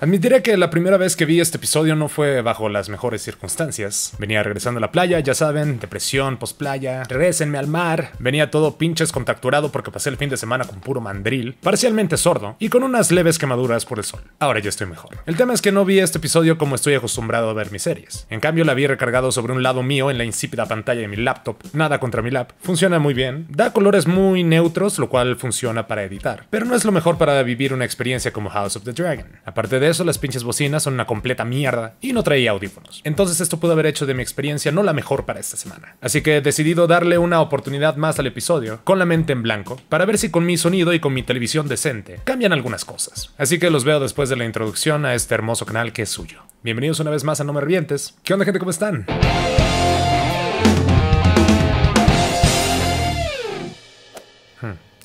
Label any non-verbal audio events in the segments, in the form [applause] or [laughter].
Admitiré que la primera vez que vi este episodio no fue bajo las mejores circunstancias. Venía regresando a la playa, ya saben, depresión, playa, regresenme al mar. Venía todo pinches contacturado porque pasé el fin de semana con puro mandril, parcialmente sordo y con unas leves quemaduras por el sol. Ahora ya estoy mejor. El tema es que no vi este episodio como estoy acostumbrado a ver mis series. En cambio, la vi recargado sobre un lado mío en la insípida pantalla de mi laptop. Nada contra mi lap. Funciona muy bien. Da colores muy neutros, lo cual funciona para editar. Pero no es lo mejor para vivir una experiencia como House of the Dragon. Aparte de eso las pinches bocinas son una completa mierda y no traía audífonos. Entonces esto pudo haber hecho de mi experiencia no la mejor para esta semana. Así que he decidido darle una oportunidad más al episodio, con la mente en blanco, para ver si con mi sonido y con mi televisión decente cambian algunas cosas. Así que los veo después de la introducción a este hermoso canal que es suyo. Bienvenidos una vez más a No Me Revientes. ¿Qué onda gente? ¿Cómo están?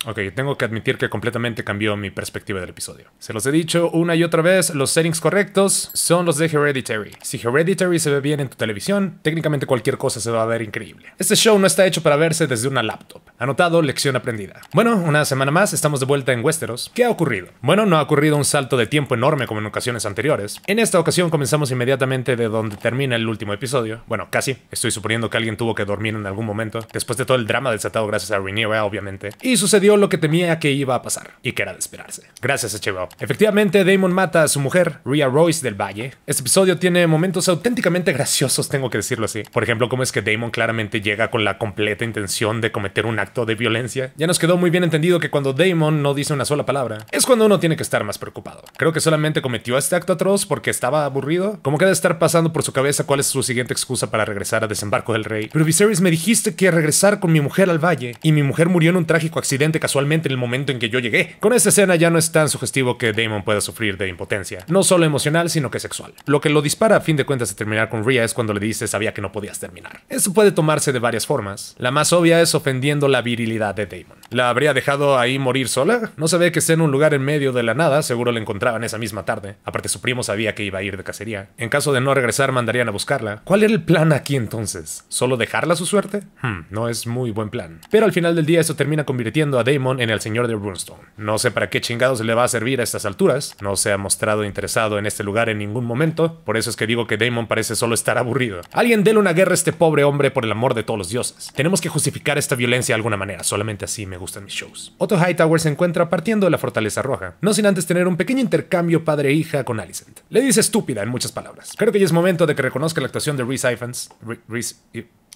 Ok, tengo que admitir que completamente cambió mi perspectiva del episodio. Se los he dicho una y otra vez, los settings correctos son los de Hereditary. Si Hereditary se ve bien en tu televisión, técnicamente cualquier cosa se va a ver increíble. Este show no está hecho para verse desde una laptop. Anotado, lección aprendida. Bueno, una semana más estamos de vuelta en Westeros. ¿Qué ha ocurrido? Bueno, no ha ocurrido un salto de tiempo enorme como en ocasiones anteriores. En esta ocasión comenzamos inmediatamente de donde termina el último episodio. Bueno, casi. Estoy suponiendo que alguien tuvo que dormir en algún momento, después de todo el drama desatado gracias a Rhaenyra, obviamente. Y sucedió lo que temía que iba a pasar, y que era de esperarse. Gracias, HBO. Efectivamente, Damon mata a su mujer, Rhea Royce del Valle. Este episodio tiene momentos auténticamente graciosos, tengo que decirlo así. Por ejemplo, cómo es que Damon claramente llega con la completa intención de cometer un acto de violencia. Ya nos quedó muy bien entendido que cuando Damon no dice una sola palabra, es cuando uno tiene que estar más preocupado. Creo que solamente cometió este acto atroz porque estaba aburrido. Como que de estar pasando por su cabeza cuál es su siguiente excusa para regresar a Desembarco del Rey. Pero Viserys, me dijiste que regresar con mi mujer al valle y mi mujer murió en un trágico accidente casualmente en el momento en que yo llegué. Con esta escena ya no es tan sugestivo que Damon pueda sufrir de impotencia, no solo emocional, sino que sexual. Lo que lo dispara a fin de cuentas de terminar con Rhea es cuando le dice sabía que no podías terminar. Esto puede tomarse de varias formas. La más obvia es ofendiéndola virilidad de Damon. ¿La habría dejado ahí morir sola? No se ve que esté en un lugar en medio de la nada, seguro la encontraban esa misma tarde. Aparte su primo sabía que iba a ir de cacería. En caso de no regresar mandarían a buscarla. ¿Cuál era el plan aquí entonces? ¿Solo dejarla a su suerte? Hmm, no es muy buen plan. Pero al final del día eso termina convirtiendo a Damon en el señor de Runestone. No sé para qué chingados le va a servir a estas alturas, no se ha mostrado interesado en este lugar en ningún momento, por eso es que digo que Damon parece solo estar aburrido. Alguien déle una guerra a este pobre hombre por el amor de todos los dioses. Tenemos que justificar esta violencia alguna manera, solamente así me gustan mis shows. Otto Hightower se encuentra partiendo de la Fortaleza Roja, no sin antes tener un pequeño intercambio padre-hija e con Alicent. Le dice estúpida en muchas palabras. Creo que ya es momento de que reconozca la actuación de Reese Iphans,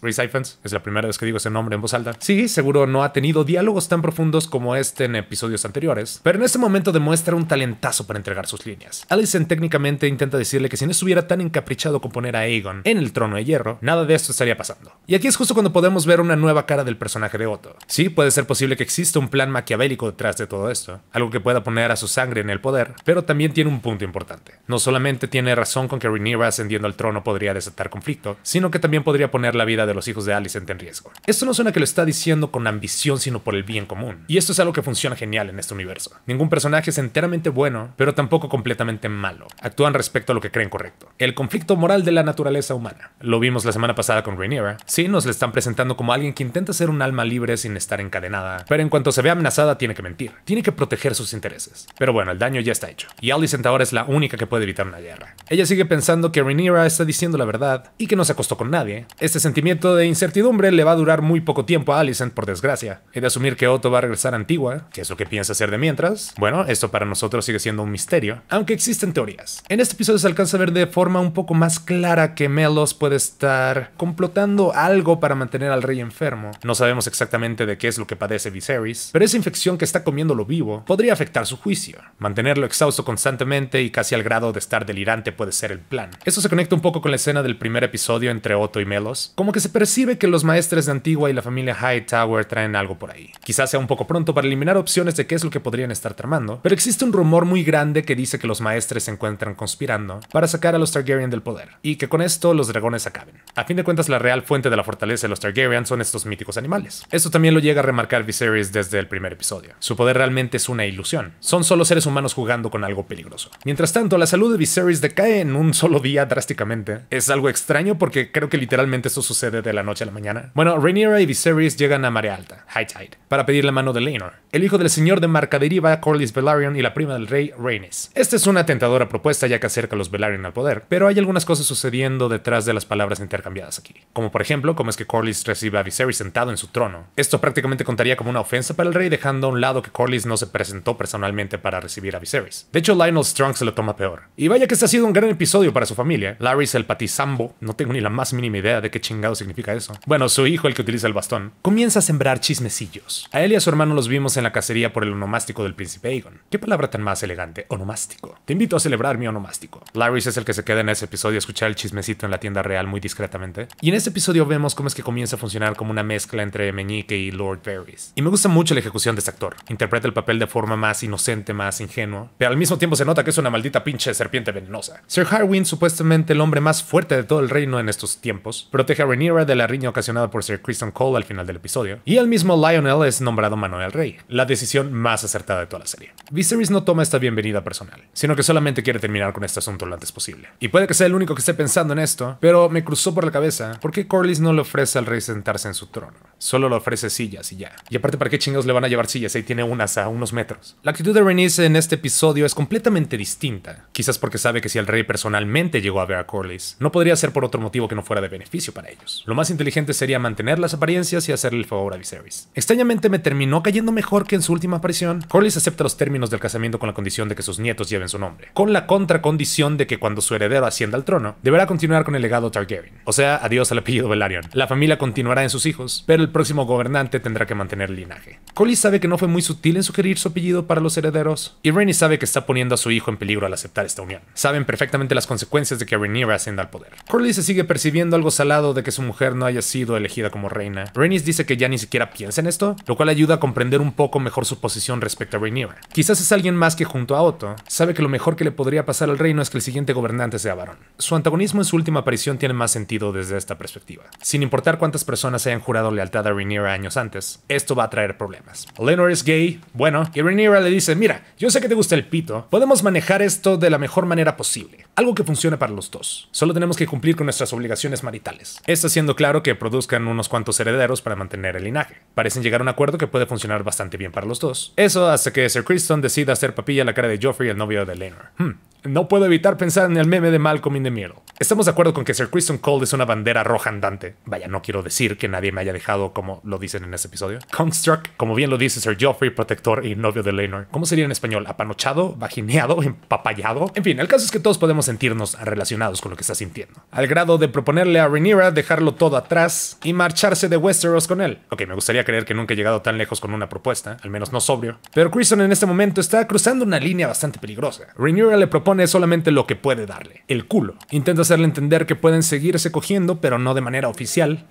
Rhys Ifans, es la primera vez que digo ese nombre en voz alta. Sí, seguro no ha tenido diálogos tan profundos como este en episodios anteriores, pero en este momento demuestra un talentazo para entregar sus líneas. Allison técnicamente intenta decirle que si no estuviera tan encaprichado con poner a Aegon en el trono de hierro, nada de esto estaría pasando. Y aquí es justo cuando podemos ver una nueva cara del personaje de Otto. Sí, puede ser posible que exista un plan maquiavélico detrás de todo esto, algo que pueda poner a su sangre en el poder, pero también tiene un punto importante. No solamente tiene razón con que Rhaenyra ascendiendo al trono podría desatar conflicto, sino que también podría poner la vida de los hijos de Alice en riesgo. Esto no suena que lo está diciendo con ambición, sino por el bien común. Y esto es algo que funciona genial en este universo. Ningún personaje es enteramente bueno, pero tampoco completamente malo. Actúan respecto a lo que creen correcto. El conflicto moral de la naturaleza humana. Lo vimos la semana pasada con Rhaenyra. Sí, nos le están presentando como alguien que intenta ser un alma libre sin estar encadenada, pero en cuanto se ve amenazada tiene que mentir. Tiene que proteger sus intereses. Pero bueno, el daño ya está hecho. Y Alicent ahora es la única que puede evitar una guerra. Ella sigue pensando que Rhaenyra está diciendo la verdad y que no se acostó con nadie. Este sentimiento de incertidumbre le va a durar muy poco tiempo a Alicent, por desgracia. He de asumir que Otto va a regresar a Antigua, que es lo que piensa hacer de mientras. Bueno, esto para nosotros sigue siendo un misterio, aunque existen teorías. En este episodio se alcanza a ver de forma un poco más clara que Melos puede estar complotando algo para mantener al rey enfermo. No sabemos exactamente de qué es lo que padece Viserys, pero esa infección que está comiéndolo vivo podría afectar su juicio. Mantenerlo exhausto constantemente y casi al grado de estar delirante puede ser el plan. Eso se conecta un poco con la escena del primer episodio entre Otto y Melos. Como que se percibe que los maestres de Antigua y la familia Hightower traen algo por ahí. Quizás sea un poco pronto para eliminar opciones de qué es lo que podrían estar tramando, pero existe un rumor muy grande que dice que los maestres se encuentran conspirando para sacar a los Targaryen del poder, y que con esto los dragones acaben. A fin de cuentas, la real fuente de la fortaleza de los Targaryen son estos míticos animales. Esto también lo llega a remarcar Viserys desde el primer episodio. Su poder realmente es una ilusión, son solo seres humanos jugando con algo peligroso. Mientras tanto, la salud de Viserys decae en un solo día drásticamente. Es algo extraño porque creo que literalmente esto sucede de la noche a la mañana? Bueno, Rhaenyra y Viserys llegan a Marea Alta, High Tide, para pedir la mano de Laenor, el hijo del señor de a Corlys Velaryon y la prima del rey, Rhaenys. Esta es una tentadora propuesta ya que acerca a los Velaryon al poder, pero hay algunas cosas sucediendo detrás de las palabras intercambiadas aquí. Como por ejemplo, cómo es que Corlys recibe a Viserys sentado en su trono. Esto prácticamente contaría como una ofensa para el rey, dejando a un lado que Corlys no se presentó personalmente para recibir a Viserys. De hecho, Lionel Strong se lo toma peor. Y vaya que este ha sido un gran episodio para su familia. Larry el patizambo, no tengo ni la más mínima idea de qué chingados significa eso. Bueno, su hijo, el que utiliza el bastón, comienza a sembrar chismecillos. A él y a su hermano los vimos en la cacería por el onomástico del príncipe Aegon. ¿Qué palabra tan más elegante? Onomástico. Te invito a celebrar mi onomástico. Larrys es el que se queda en ese episodio a escuchar el chismecito en la tienda real muy discretamente. Y en este episodio vemos cómo es que comienza a funcionar como una mezcla entre Meñique y Lord Varys. Y me gusta mucho la ejecución de este actor. Interpreta el papel de forma más inocente, más ingenua, pero al mismo tiempo se nota que es una maldita pinche serpiente venenosa. Sir Harwin, supuestamente el hombre más fuerte de todo el reino en estos tiempos, protege a de la riña ocasionada por Sir Kristen Cole al final del episodio, y el mismo Lionel es nombrado Manuel rey, la decisión más acertada de toda la serie. Viserys no toma esta bienvenida personal, sino que solamente quiere terminar con este asunto lo antes posible. Y puede que sea el único que esté pensando en esto, pero me cruzó por la cabeza por qué Corlys no le ofrece al rey sentarse en su trono. Solo le ofrece sillas y ya. Y aparte, ¿para qué chingados le van a llevar sillas? Ahí tiene unas a unos metros. La actitud de Renice en este episodio es completamente distinta. Quizás porque sabe que si el rey personalmente llegó a ver a Corlys, no podría ser por otro motivo que no fuera de beneficio para ellos. Lo más inteligente sería mantener las apariencias y hacerle el favor a Viserys. Extrañamente me terminó cayendo mejor que en su última aparición. Corlys acepta los términos del casamiento con la condición de que sus nietos lleven su nombre, con la contracondición de que cuando su heredero ascienda al trono, deberá continuar con el legado Targaryen. O sea, adiós al apellido Velaryon. La familia continuará en sus hijos, pero el próximo gobernante tendrá que mantener el linaje. Corlys sabe que no fue muy sutil en sugerir su apellido para los herederos, y Rhaenys sabe que está poniendo a su hijo en peligro al aceptar esta unión. Saben perfectamente las consecuencias de que Rhaenyra ascienda al poder. Corlys se sigue percibiendo algo salado de que su mujer no haya sido elegida como reina. Rhaenys dice que ya ni siquiera piensa en esto, lo cual ayuda a comprender un poco mejor su posición respecto a Rhaenyra. Quizás es alguien más que junto a Otto sabe que lo mejor que le podría pasar al reino es que el siguiente gobernante sea varón. Su antagonismo en su última aparición tiene más sentido desde esta perspectiva. Sin importar cuántas personas hayan jurado lealtad a Rhaenyra años antes, esto va a traer problemas. Lenor es gay, bueno, y Rhaenyra le dice, mira, yo sé que te gusta el pito, podemos manejar esto de la mejor manera posible, algo que funcione para los dos. Solo tenemos que cumplir con nuestras obligaciones maritales. Esta siendo claro que produzcan unos cuantos herederos para mantener el linaje. Parecen llegar a un acuerdo que puede funcionar bastante bien para los dos. Eso hasta que Sir Criston decida hacer papilla la cara de Joffrey, el novio de Lenor. Hmm. No puedo evitar pensar en el meme de Malcolm in the Middle. Estamos de acuerdo con que Sir Kristen Cole es una bandera roja andante. Vaya, no quiero decir que nadie me haya dejado como lo dicen en ese episodio. Construct, como bien lo dice Sir Geoffrey, protector y novio de Laenor. ¿Cómo sería en español? ¿Apanochado? ¿Vagineado? [laughs] ¿Empapallado? En fin, el caso es que todos podemos sentirnos relacionados con lo que está sintiendo. Al grado de proponerle a Rhaenyra dejarlo todo atrás y marcharse de Westeros con él. Ok, me gustaría creer que nunca he llegado tan lejos con una propuesta, al menos no sobrio. Pero Kristen en este momento está cruzando una línea bastante peligrosa. Rhaenyra le propone es solamente lo que puede darle, el culo. Intenta hacerle entender que pueden seguirse cogiendo, pero no de manera oficial.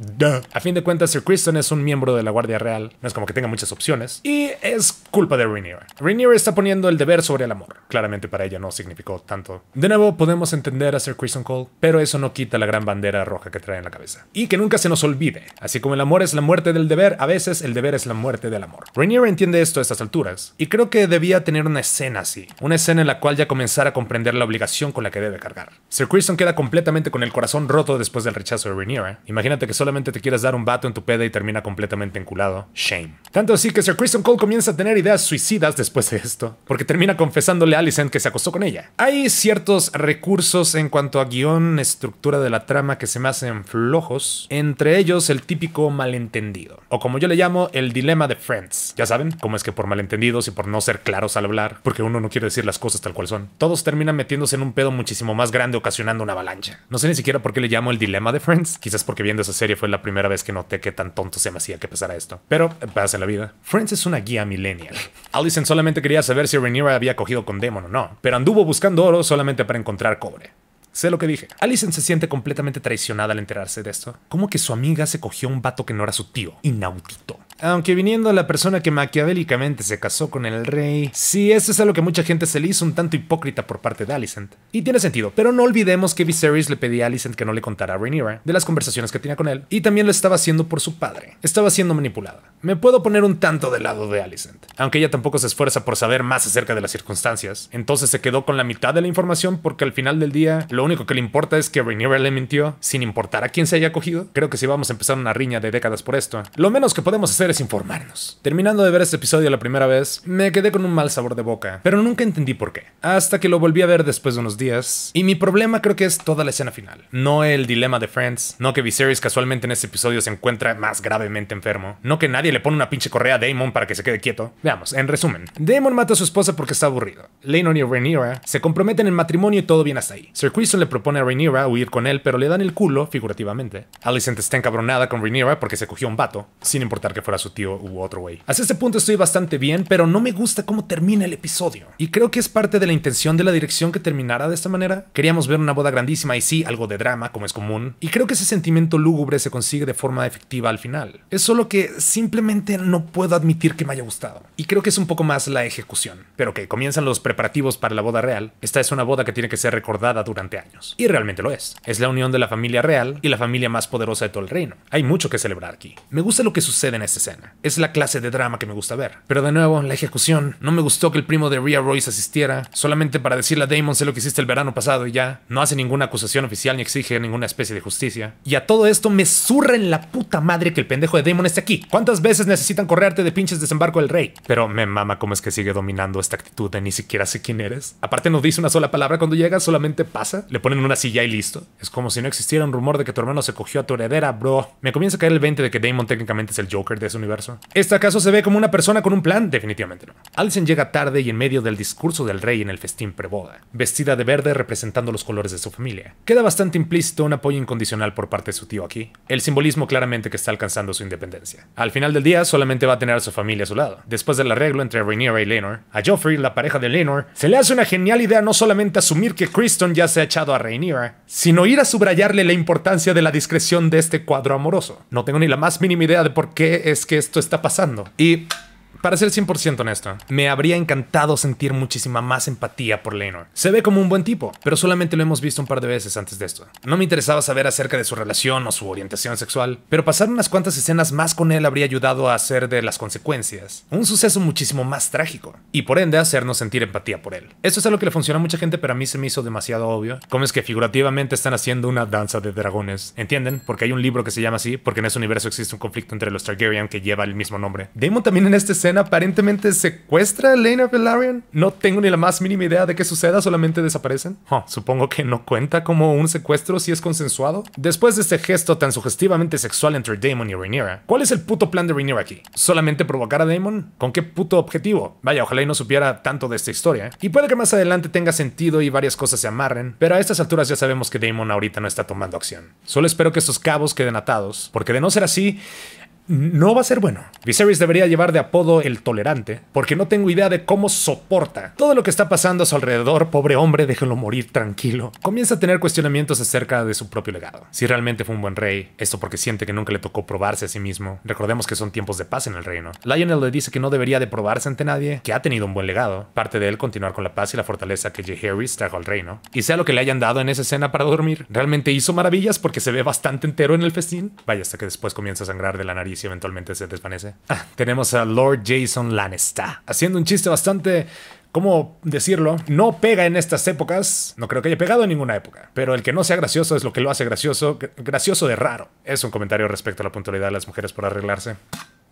A fin de cuentas, Sir Kristen es un miembro de la Guardia Real, no es como que tenga muchas opciones, y es culpa de Rainier. Rainier está poniendo el deber sobre el amor. Claramente para ella no significó tanto. De nuevo, podemos entender a Sir Kristen Cole, pero eso no quita la gran bandera roja que trae en la cabeza. Y que nunca se nos olvide. Así como el amor es la muerte del deber, a veces el deber es la muerte del amor. Rainier entiende esto a estas alturas, y creo que debía tener una escena así. Una escena en la cual ya comenzara a la obligación con la que debe cargar. Sir Christian queda completamente con el corazón roto después del rechazo de Rhaenyra. Imagínate que solamente te quieras dar un vato en tu peda y termina completamente enculado. Shame. Tanto así que Sir Christian Cole comienza a tener ideas suicidas después de esto, porque termina confesándole a Alicent que se acostó con ella. Hay ciertos recursos en cuanto a guión, estructura de la trama que se me hacen flojos, entre ellos el típico malentendido, o como yo le llamo, el dilema de Friends. Ya saben, cómo es que por malentendidos y por no ser claros al hablar, porque uno no quiere decir las cosas tal cual son, todos terminan termina metiéndose en un pedo muchísimo más grande ocasionando una avalancha. No sé ni siquiera por qué le llamo el dilema de Friends, quizás porque viendo esa serie fue la primera vez que noté que tan tonto se me hacía que pasara esto. Pero pasa la vida. Friends es una guía millennial. [laughs] Allison solamente quería saber si Rhaenyra había cogido con Demon o no, pero anduvo buscando oro solamente para encontrar cobre. Sé lo que dije. Allison se siente completamente traicionada al enterarse de esto. ¿Cómo que su amiga se cogió un vato que no era su tío? Inaudito. Aunque viniendo la persona que maquiavélicamente se casó con el rey, sí, eso es algo que mucha gente se le hizo un tanto hipócrita por parte de Alicent. Y tiene sentido, pero no olvidemos que Viserys le pedía a Alicent que no le contara a Rhaenyra de las conversaciones que tenía con él, y también lo estaba haciendo por su padre. Estaba siendo manipulada. Me puedo poner un tanto del lado de Alicent, aunque ella tampoco se esfuerza por saber más acerca de las circunstancias. Entonces se quedó con la mitad de la información porque al final del día lo único que le importa es que Rhaenyra le mintió, sin importar a quién se haya cogido. Creo que si vamos a empezar una riña de décadas por esto, lo menos que podemos hacer informarnos. Terminando de ver este episodio la primera vez, me quedé con un mal sabor de boca, pero nunca entendí por qué. Hasta que lo volví a ver después de unos días, y mi problema creo que es toda la escena final. No el dilema de Friends, no que Viserys casualmente en este episodio se encuentra más gravemente enfermo, no que nadie le pone una pinche correa a Damon para que se quede quieto. Veamos, en resumen, Damon mata a su esposa porque está aburrido. Laenor y Rhaenyra se comprometen en matrimonio y todo bien hasta ahí. Sir Criston le propone a Rhaenyra huir con él, pero le dan el culo, figurativamente. Alicent está encabronada con Rhaenyra porque se cogió un vato, sin importar que fuera su tío u otro güey. Hasta este punto estoy bastante bien, pero no me gusta cómo termina el episodio. Y creo que es parte de la intención de la dirección que terminara de esta manera. Queríamos ver una boda grandísima y sí, algo de drama, como es común. Y creo que ese sentimiento lúgubre se consigue de forma efectiva al final. Es solo que simplemente no puedo admitir que me haya gustado. Y creo que es un poco más la ejecución. Pero que comienzan los preparativos para la boda real. Esta es una boda que tiene que ser recordada durante años. Y realmente lo es. Es la unión de la familia real y la familia más poderosa de todo el reino. Hay mucho que celebrar aquí. Me gusta lo que sucede en este es la clase de drama que me gusta ver. Pero de nuevo, la ejecución. No me gustó que el primo de Rhea Royce asistiera, solamente para decirle a Damon sé lo que hiciste el verano pasado y ya. No hace ninguna acusación oficial ni exige ninguna especie de justicia. Y a todo esto me zurra en la puta madre que el pendejo de Damon esté aquí. ¿Cuántas veces necesitan correrte de pinches desembarco del rey? Pero me mama cómo es que sigue dominando esta actitud de ni siquiera sé quién eres. Aparte no dice una sola palabra cuando llega, solamente pasa. Le ponen una silla y listo. Es como si no existiera un rumor de que tu hermano se cogió a tu heredera, bro. Me comienza a caer el 20 de que Damon técnicamente es el Joker de universo. ¿Este acaso se ve como una persona con un plan? Definitivamente no. Alison llega tarde y en medio del discurso del rey en el festín preboda, vestida de verde representando los colores de su familia. Queda bastante implícito un apoyo incondicional por parte de su tío aquí, el simbolismo claramente que está alcanzando su independencia. Al final del día solamente va a tener a su familia a su lado. Después del arreglo entre Rhaenyra y Lenor, a Joffrey, la pareja de Lenor, se le hace una genial idea no solamente asumir que Criston ya se ha echado a Rhaenyra, sino ir a subrayarle la importancia de la discreción de este cuadro amoroso. No tengo ni la más mínima idea de por qué es que esto está pasando. Y para ser 100% honesto, me habría encantado sentir muchísima más empatía por Leno. Se ve como un buen tipo, pero solamente lo hemos visto un par de veces antes de esto. No me interesaba saber acerca de su relación o su orientación sexual, pero pasar unas cuantas escenas más con él habría ayudado a hacer de las consecuencias un suceso muchísimo más trágico, y por ende hacernos sentir empatía por él. Esto es algo que le funciona a mucha gente, pero a mí se me hizo demasiado obvio. Cómo es que figurativamente están haciendo una danza de dragones? ¿Entienden? Porque hay un libro que se llama así, porque en ese universo existe un conflicto entre los Targaryen que lleva el mismo nombre. Daemon también en este aparentemente secuestra a Lena Velaryon. No tengo ni la más mínima idea de qué suceda, solamente desaparecen. supongo que no cuenta como un secuestro si es consensuado. Después de este gesto tan sugestivamente sexual entre Damon y Rhaenyra, ¿cuál es el puto plan de Rhaenyra aquí? ¿Solamente provocar a Damon? ¿Con qué puto objetivo? Vaya, ojalá y no supiera tanto de esta historia. ¿eh? Y puede que más adelante tenga sentido y varias cosas se amarren, pero a estas alturas ya sabemos que Damon ahorita no está tomando acción. Solo espero que estos cabos queden atados, porque de no ser así, no va a ser bueno. Viserys debería llevar de apodo el tolerante, porque no tengo idea de cómo soporta todo lo que está pasando a su alrededor. Pobre hombre, déjenlo morir tranquilo. Comienza a tener cuestionamientos acerca de su propio legado. Si realmente fue un buen rey, esto porque siente que nunca le tocó probarse a sí mismo. Recordemos que son tiempos de paz en el reino. Lionel le dice que no debería de probarse ante nadie, que ha tenido un buen legado. Parte de él continuar con la paz y la fortaleza que Jaehaerys trajo al reino. Y sea lo que le hayan dado en esa escena para dormir, realmente hizo maravillas porque se ve bastante entero en el festín. Vaya hasta que después comienza a sangrar de la nariz si eventualmente se desvanece. [laughs] tenemos a Lord Jason Lannister haciendo un chiste bastante ¿cómo decirlo? No pega en estas épocas, no creo que haya pegado en ninguna época, pero el que no sea gracioso es lo que lo hace gracioso, gracioso de raro. Es un comentario respecto a la puntualidad de las mujeres por arreglarse.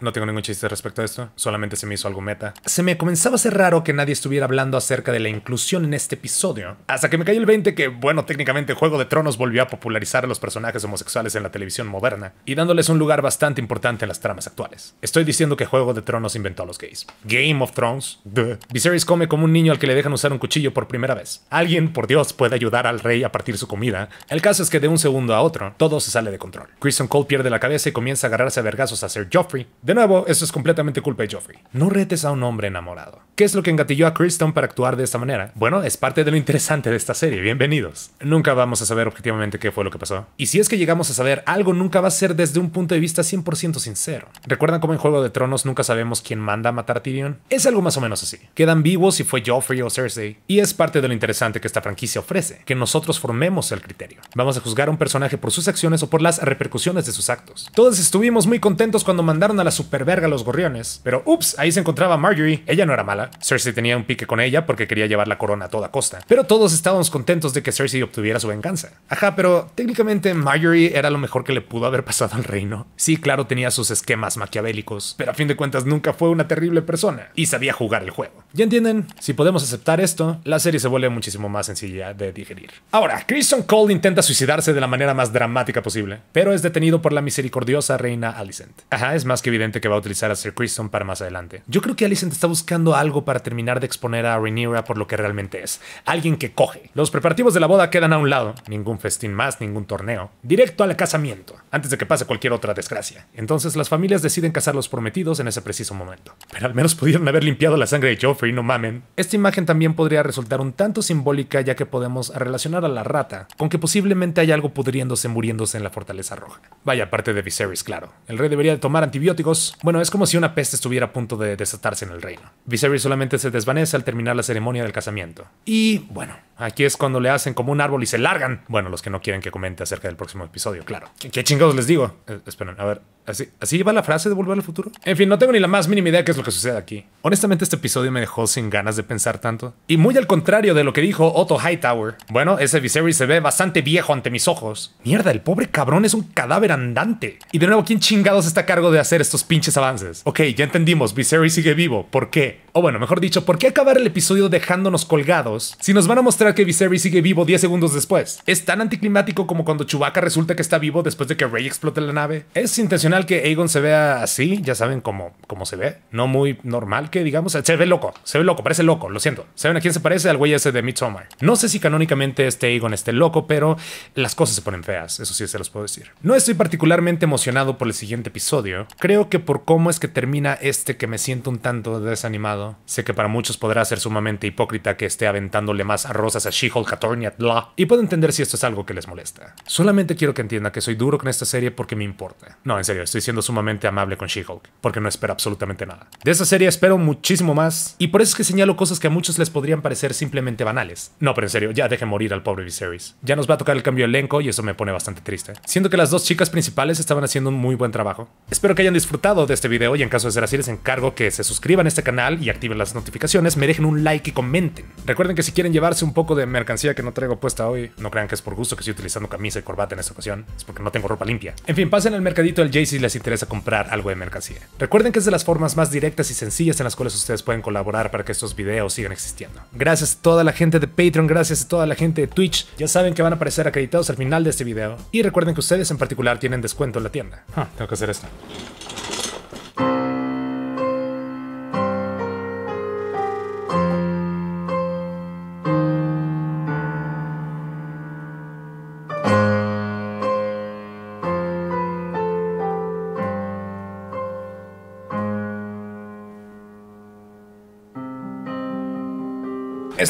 No tengo ningún chiste respecto a esto, solamente se me hizo algo meta. Se me comenzaba a ser raro que nadie estuviera hablando acerca de la inclusión en este episodio, hasta que me cayó el 20 que, bueno, técnicamente Juego de Tronos volvió a popularizar a los personajes homosexuales en la televisión moderna y dándoles un lugar bastante importante en las tramas actuales. Estoy diciendo que Juego de Tronos inventó a los gays. Game of Thrones, duh. Viserys come como un niño al que le dejan usar un cuchillo por primera vez. Alguien, por Dios, puede ayudar al rey a partir su comida. El caso es que de un segundo a otro, todo se sale de control. Kristen Cole pierde la cabeza y comienza a agarrarse a vergazos a ser Joffrey. De nuevo, eso es completamente culpa de Joffrey. No retes a un hombre enamorado. ¿Qué es lo que engatilló a Kristen para actuar de esta manera? Bueno, es parte de lo interesante de esta serie, bienvenidos. Nunca vamos a saber objetivamente qué fue lo que pasó. Y si es que llegamos a saber algo, nunca va a ser desde un punto de vista 100% sincero. ¿Recuerdan cómo en Juego de Tronos nunca sabemos quién manda a matar a Tyrion? Es algo más o menos así. Quedan vivos si fue Joffrey o Cersei. Y es parte de lo interesante que esta franquicia ofrece, que nosotros formemos el criterio. Vamos a juzgar a un personaje por sus acciones o por las repercusiones de sus actos. Todos estuvimos muy contentos cuando mandaron a las superverga verga los gorriones. Pero ups, ahí se encontraba Marjorie. Ella no era mala. Cersei tenía un pique con ella porque quería llevar la corona a toda costa. Pero todos estábamos contentos de que Cersei obtuviera su venganza. Ajá, pero técnicamente Marjorie era lo mejor que le pudo haber pasado al reino. Sí, claro, tenía sus esquemas maquiavélicos, pero a fin de cuentas nunca fue una terrible persona y sabía jugar el juego. ¿Ya entienden? Si podemos aceptar esto, la serie se vuelve muchísimo más sencilla de digerir. Ahora, Christian Cole intenta suicidarse de la manera más dramática posible, pero es detenido por la misericordiosa reina Alicent. Ajá, es más que evidente que va a utilizar a Sir Criston para más adelante. Yo creo que Alicent está buscando algo para terminar de exponer a Rhaenyra por lo que realmente es. Alguien que coge. Los preparativos de la boda quedan a un lado. Ningún festín más, ningún torneo. Directo al casamiento. Antes de que pase cualquier otra desgracia. Entonces las familias deciden casar los prometidos en ese preciso momento. Pero al menos pudieron haber limpiado la sangre de Joffrey, no mamen. Esta imagen también podría resultar un tanto simbólica ya que podemos relacionar a la rata con que posiblemente hay algo pudriéndose muriéndose en la fortaleza roja. Vaya parte de Viserys, claro. El rey debería tomar antibióticos bueno, es como si una peste estuviera a punto de desatarse en el reino. Viserys solamente se desvanece al terminar la ceremonia del casamiento. Y bueno, aquí es cuando le hacen como un árbol y se largan. Bueno, los que no quieren que comente acerca del próximo episodio, claro. ¿Qué, chingados les digo? Eh, esperen, a ver. Así, así la frase de volver al futuro. En fin, no tengo ni la más mínima idea de qué es lo que sucede aquí. Honestamente, este episodio me dejó sin ganas de pensar tanto. Y muy al contrario de lo que dijo Otto Hightower. Bueno, ese Viserys se ve bastante viejo ante mis ojos. Mierda, el pobre cabrón es un cadáver andante. Y de nuevo, ¿quién chingados está a cargo de hacer estos pinches avances? Ok, ya entendimos, Viserys sigue vivo. ¿Por qué? O bueno, mejor dicho, ¿por qué acabar el episodio dejándonos colgados si nos van a mostrar que Viserys sigue vivo 10 segundos después? ¿Es tan anticlimático como cuando Chewbacca resulta que está vivo después de que Rey explote la nave? ¿Es intencional que Aegon se vea así? Ya saben cómo, cómo se ve. No muy normal que digamos. Se ve loco, se ve loco, parece loco, lo siento. ¿Saben a quién se parece? Al güey ese de Midsommar. No sé si canónicamente este Aegon esté loco, pero las cosas se ponen feas, eso sí se los puedo decir. No estoy particularmente emocionado por el siguiente episodio. Creo que por cómo es que termina este que me siento un tanto desanimado Sé que para muchos podrá ser sumamente hipócrita que esté aventándole más rosas a She-Hulk, a y puedo entender si esto es algo que les molesta. Solamente quiero que entienda que soy duro con esta serie porque me importa. No, en serio, estoy siendo sumamente amable con She-Hulk, porque no espero absolutamente nada. De esta serie espero muchísimo más, y por eso es que señalo cosas que a muchos les podrían parecer simplemente banales. No, pero en serio, ya deje morir al pobre series Ya nos va a tocar el cambio de elenco y eso me pone bastante triste. Siento que las dos chicas principales estaban haciendo un muy buen trabajo. Espero que hayan disfrutado de este video y en caso de ser así les encargo que se suscriban a este canal y activen las notificaciones, me dejen un like y comenten. Recuerden que si quieren llevarse un poco de mercancía que no traigo puesta hoy, no crean que es por gusto que estoy utilizando camisa y corbata en esta ocasión, es porque no tengo ropa limpia. En fin, pasen al mercadito del Jay si les interesa comprar algo de mercancía. Recuerden que es de las formas más directas y sencillas en las cuales ustedes pueden colaborar para que estos videos sigan existiendo. Gracias a toda la gente de Patreon, gracias a toda la gente de Twitch. Ya saben que van a aparecer acreditados al final de este video. Y recuerden que ustedes en particular tienen descuento en la tienda. Ah, tengo que hacer esto.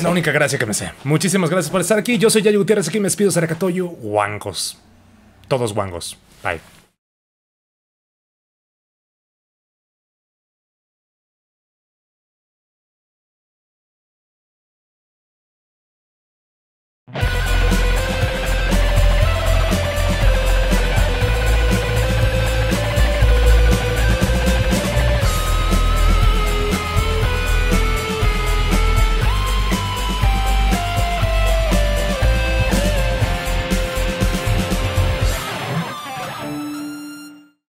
la única gracia que me sé. Muchísimas gracias por estar aquí. Yo soy Yayo Gutiérrez, aquí me despido, Saracatoyo, guangos. Todos guangos. Bye.